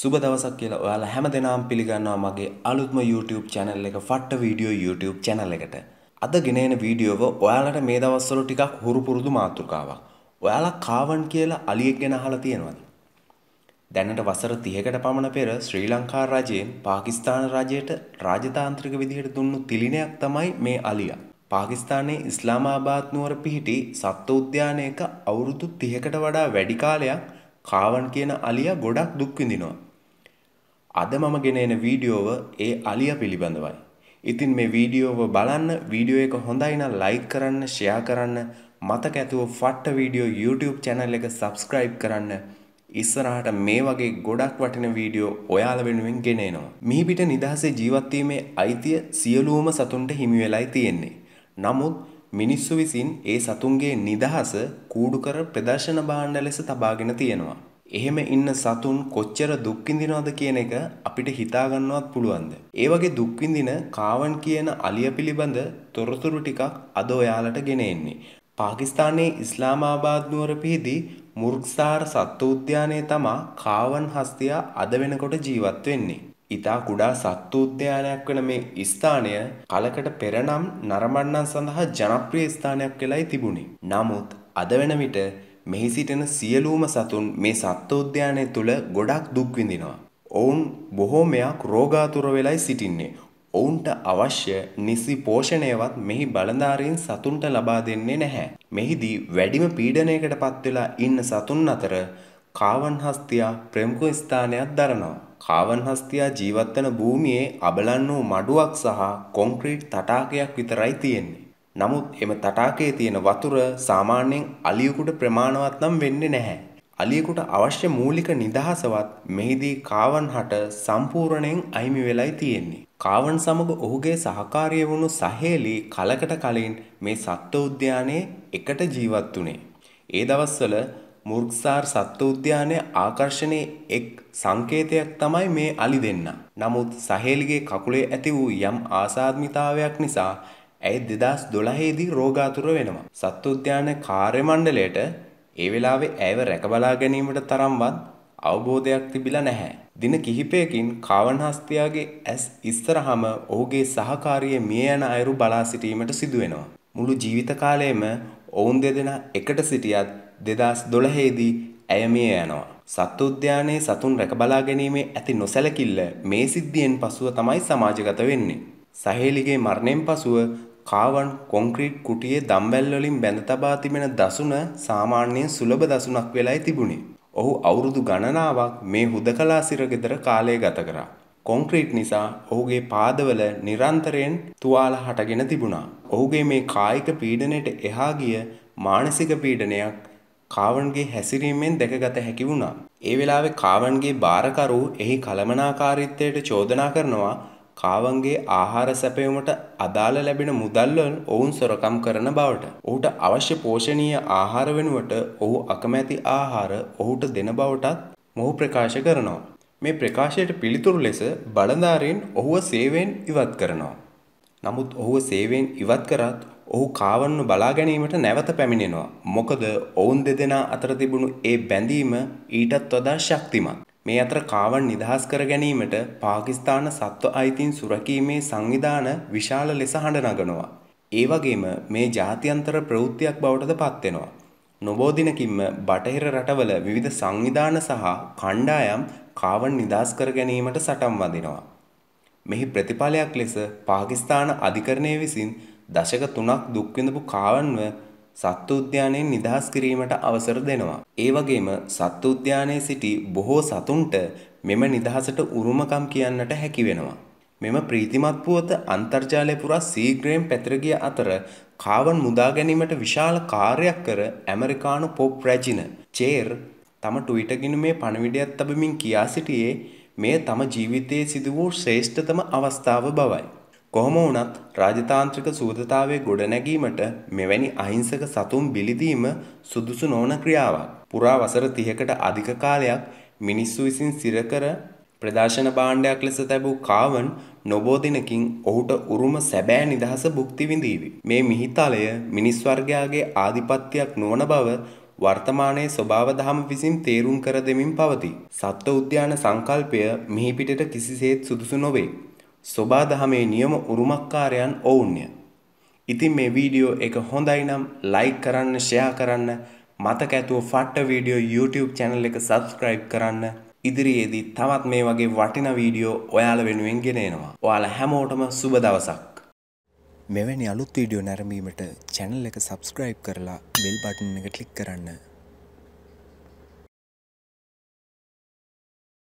සුබ දවසක් කියලා ඔයාලා හැම දෙනාම් පිළිගන්නවා මගේ අලුත්ම YouTube channel එක ෆට්ට වීඩියෝ YouTube channel එකට. අද ගෙන එන වීඩියෝව ඔයාලට මේ දවස්වල ටිකක් හුරු පුරුදු මාතෘකාවක්. ඔයාලා කාවන් කියලා අලියෙක් ගැන අහලා තියෙනවද? දැනට වසර 30කට පමණ පෙර ශ්‍රී ලංකා රජයෙන් පාකිස්තාන රජයට රාජතාන්ත්‍රික විදිහට දුන්නු තිලිනයක් තමයි මේ අලියා. පාකිස්තානයේ ඉස්ලාමාබාද් නුවර පිහිටි සත්ව උද්‍යානයක අවුරුදු 30කට වඩා වැඩි කාලයක් කාවන් කියන අලියා ගොඩක් දුක් විඳිනවා. අද මම ගෙන එන වීඩියෝව ඒ අලිය පිළිබඳවයි. ඉතින් මේ වීඩියෝව බලන්න වීඩියෝ එක හොඳයි නම් ලයික් කරන්න, ෂෙයා කරන්න, මතක ඇතුව ෆට්ට වීඩියෝ YouTube channel එක subscribe කරන්න. ඉස්සරහට මේ වගේ ගොඩක් වටින වීඩියෝ ඔයාලා වෙනුවෙන් ගෙන එනවා. මිහිපිට නිදහසේ ජීවත් වීමේ අයිතිය සියලුම සතුන්ට හිමි වෙලයි තියෙන්නේ. නමුත් මිනිස්සු විසින් ඒ සතුන්ගේ නිදහස කූඩු කර ප්‍රදර්ශන භාණ්ඩ ලෙස තබාගෙන තියෙනවා. එහෙම ඉන්න සතුන් කොච්චර දුක් විඳිනවද කියන එක අපිට හිතා ගන්නවත් පුළුවන්ද? ඒ වගේ දුක් විඳින කාවන් කියන අලිය පිළිබඳ තොරතුරු ටිකක් අද ඔයාලට ගෙන එන්නේ. පාකිස්තානයේ ඉස්ලාමාබාද් නුවර පිහිටි මුර්ක්සාර සත්ව උද්‍යානයේ තමා කාවන් හස්තියා අද වෙනකොට ජීවත් වෙන්නේ. ඉතා කුඩා සත්තු උද්‍යානයක් වන මේ ස්ථානය කලකට පෙරනම් නරඹන්නන් සඳහා ජනප්‍රිය ස්ථානයක් වෙලයි තිබුණේ. නමුත් අද වෙන විට මෙහි සිටින සියලූම සතුන් මේ සත්වෝද්‍යානය තුළ ගොඩක් දුක් විඳිනවා. ඔවුන් බොහෝමයක් රෝගාතුර වෙලයි සිටින්නේ. ඔවුන්ට අවශ්‍ය නිසි පෝෂණයවත් මෙහි බලධාරීන් සතුන්ට ලබා දෙන්නේ නැහැ. මෙහිදී වැඩිම පීඩනයකට පත්වෙලා ඉන්න සතුන් අතර කාවන්හස්තියා ප්‍රමුඛ ස්ථානයක් දරනවා. කාවන්හස්තියා ජීවත්වන භූමියේ අබලන් වූ මඩුවක් සහ කොන්ක්‍රීට් තටාකයක් විතරයි තියෙන්නේ. නමුත් එම තටාකයේ තියෙන වතුර සාමාන්‍යයෙන් අලියෙකුට ප්‍රමාණවත් නම් වෙන්නේ නැහැ. අලියෙකුට අවශ්‍ය මූලික නිදහසවත් මෙහිදී කාවන්හට සම්පූර්ණයෙන් අයිමි වෙලයි තියෙන්නේ. කාවන් සමග ඔහුගේ සහකාරිය වුණු සහේලි කලකට කලින් මේ සත්ව උද්‍යානයේ එකට ජීවත් වුණේ. ඒ දවස්වල මුර්ක්සාර් සත්ව උද්‍යානයේ ආකර්ෂණයේ එක් සංකේතයක් තමයි මේ අලි දෙන්න. නමුත් සහේලිගේ කකුලේ ඇති වූ යම් ආසාත්මිතාවයක් නිසා ඇය දෙදස් දොළහේදී රෝගාතුර වෙනවා. සත්වෝද්‍යාන කාර්යමණ්ඩලයට ඒ වෙලාවේ ඇයව රැකබලා ගැනීමට තරම්වත් අවබෝධයක් තිබිලා නැහැ. දින කිහිපයකින් කාවන්හස්තියාගේ ඇස් ඉස්සරහම ඔහුගේ සහකාරිය මිය යන අයුරු බලා සිටීමට සිදුවෙනවා. මුළු ජීවිත කාලයේම ඔවුන් දෙදෙනා එකට සිටියත් දෙදස් දොළහේදී ඇය මිය යනවා. සත්වෝද්‍යානයේ සතුන් රැකබලා ගැනීමේ ඇති නොසැලකිල්ල මේ සිද්ධියෙන් පසුව තමයි සමාජගත වෙන්නේ. සහේලිගේ මරණයෙන් පසුව කාවන් කොන්ක්‍රීට් කුටියේ දම්වැල් වලින් බැඳ තබා තිබෙන දසුන සාමාන්‍යයෙන් සුලබ දසුනක් වෙලයි තිබුණේ. ඔහු අවුරුදු ගණනාවක් මේ හුදකලා සිරගෙදර කාලය ගත කරා. කොන්ක්‍රීට් නිසා ඔහුගේ පාදවල නිරන්තරයෙන් තුවාල හටගෙන තිබුණා. ඔහුගේ මේ කායික පීඩනයට එහා ගිය මානසික පීඩනයක් කාවන්ගේ හැසිරීමෙන් දැකගත හැකි වුණා. ඒ වෙලාවේ කාවන්ගේ භාරකරු එහි කළමනාකාරීත්වයට චෝදනා කරනවා කාවන්ගේ ආහාර සැපයුමට අදාළ ලැබෙන මුදල්වල ඔවුන් සොරකම් කරන බවට ඔහුට අවශ්‍ය පෝෂණීය ආහාර වෙනුවට ඔහු අකමැති ආහාර ඔහුට දෙන බවටත් මොහු ප්‍රකාශ කරනවා. මේ ප්‍රකාශයට පිළිතුරු ලෙස බලධාරීන් ඔහුව සේවයෙන් ඉවත් කරනවා. නමුත් ඔහුව සේවයෙන් ඉවත් කරත් ඔහු කාවන්නු බලා ගැනීමට නැවත පැමිණෙනවා. මොකද ඔවුන් දෙදෙනා අතර තිබුණු ඒ බැඳීම ඊටත් වඩා ශක්තිමත්. මේ අතර කාවන් නිදහස් කර ගැනීමට පාකිස්තාන සත්ව අයිතීන් සුරකීමේ සංවිධාන විශාල ලෙස හඬ නගනවා. ඒ වගේම මේ ජාත්‍යන්තර ප්‍රවෘත්තියක් බවටද පත්වෙනවා. නොබෝදිනකින්ම බටහිර රටවල විවිධ සංවිධාන සහ කණ්ඩායම් කාවන් නිදහස් කර ගැනීමට සටම් වදිනවා. මෙහි ප්‍රතිඵලයක් ලෙස පාකිස්තාන අධිකරණය විසින් දශක තුනක් දුක්විඳපු කාවන්ව සත්තු උද්‍යානයෙන් නිදහස් කිරීමට අවසර දෙනවා. ඒ වගේම සත්තු උද්‍යානයේ සිටි බොහෝ සතුන්ට මෙම නිදහසට උරුමකම් කියන්නට හැකි වෙනවා. මෙම ප්‍රීතිමත් පුවත අන්තර්ජාලය පුරා සීග්‍රයෙන් පැතිර ගිය අතර කාවන් මුදා ගැනීමට විශාල කාර්යයක් කර ඇමරිකානු පොප් රැජින චේර් තම ට්විට ගිණුමේ පණිවිඩයක් තබමින් කියා සිටියේ මෙය තම ජීවිතයේ සිදු වූ ශ්‍රේෂ්ඨතම අවස්ථාව බවයි. කොහොම වුණත් රාජතාන්ත්‍රික සුහදතාවය ගොඩනැගීමට මෙවැනි අහිංසක සතුන් බිලිදීම සුදුසු නොවන ක්‍රියාවක්. පුරා වසර 30කට අධික කාලයක් මිනිස්සු විසින් සිරකර ප්‍රදර්ශන භාණ්ඩයක් ලෙස තැබූ කාවන් නොබෝදිනකින් ඔහුට උරුම සැබෑ නිදහස භුක්ති විඳීවි. මේ මිහිතලය මිනිස් වර්ගයාගේ ආධිපත්‍යයක් නොවන බව වර්තමානයේ ස්වභාව දහම විසින් තේරුම් කර දෙමින් පවතී. සත්ව උද්‍යාන සංකල්පය මිහිපිටට කිසිසේත් සුදුසු නොවේ. සොබා දහමේ නියම උරුමකාරයන් ඔවුන්ය. ඉතින් මේ වීඩියෝ එක හොඳයි නම් ලයික් කරන්න ෂෙයා කරන්න මතක ඇතුව ෆට්ට වීඩියෝ YouTube channel එක subscribe කරන්න ඉදිරියේදී තවත් මේ වගේ වටිනා වීඩියෝ ඔයාලා වෙනුවෙන් ගෙන එනවා. ඔයාලා හැමෝටම සුබ දවසක්. මෙවැනි අලුත් වීඩියෝ නැරඹීමට channel එක subscribe කරලා bell button එක click කරන්න.